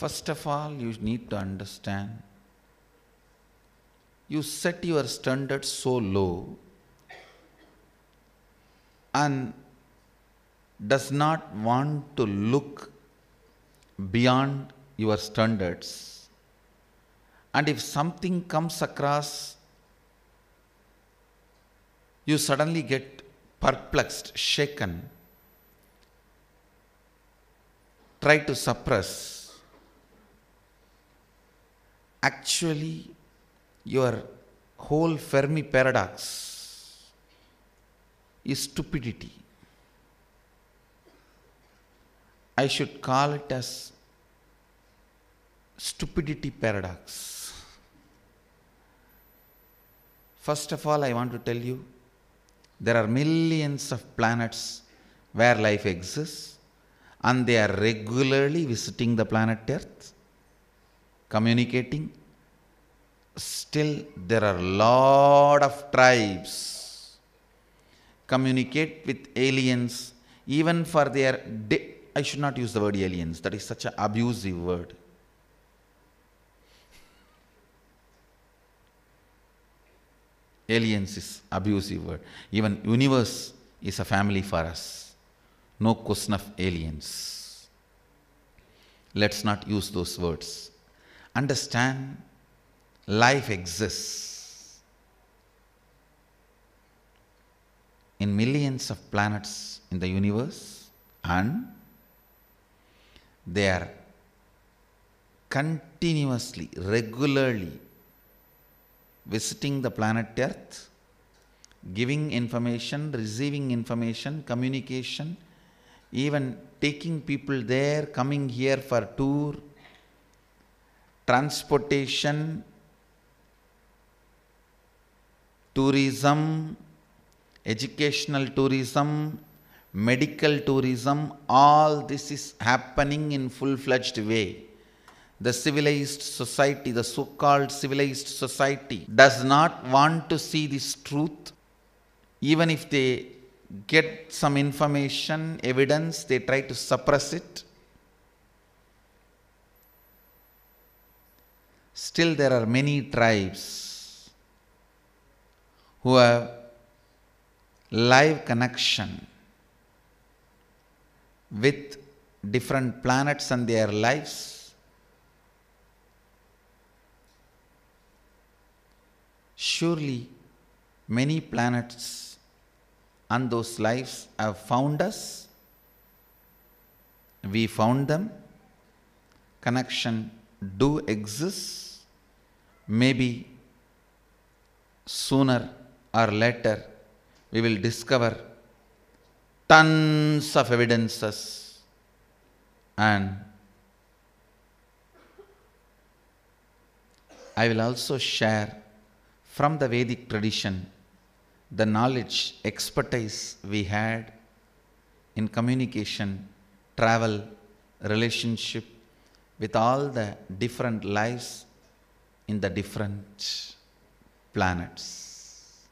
First of all, you need to understand you set your standards so low and does not want to look beyond your standards. And if something comes across, you suddenly get perplexed, shaken, try to suppress actually your whole Fermi paradox is stupidity. I should call it as stupidity paradox. First of all, I want to tell you there are millions of planets where life exists and they are regularly visiting the planet Earth communicating. Still, there are lot of tribes communicate with aliens even for their. I should not use the word aliens. That is such an abusive word. aliens is abusive word even universe is a family for us no question of aliens let's not use those words understand life exists in millions of planets in the universe and they are continuously, regularly visiting the planet Earth, giving information, receiving information, communication, even taking people there, coming here for tour, transportation, tourism, educational tourism, medical tourism, all this is happening in full-fledged way. The civilized society, the so-called civilized society does not want to see this truth. Even if they get some information, evidence, they try to suppress it. Still, there are many tribes who have live connection with different planets and their lives. Surely, many planets and those lives have found us. We found them. Connection do exist, maybe sooner or later we will discover tons of evidences and I will also share from the Vedic tradition the knowledge, expertise we had in communication, travel, relationship, with all the different lives in the different planets.